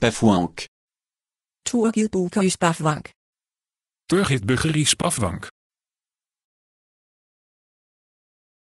pafwank. Toergielboekhuispafwank. Toergielboekhuispafwank. pafwank.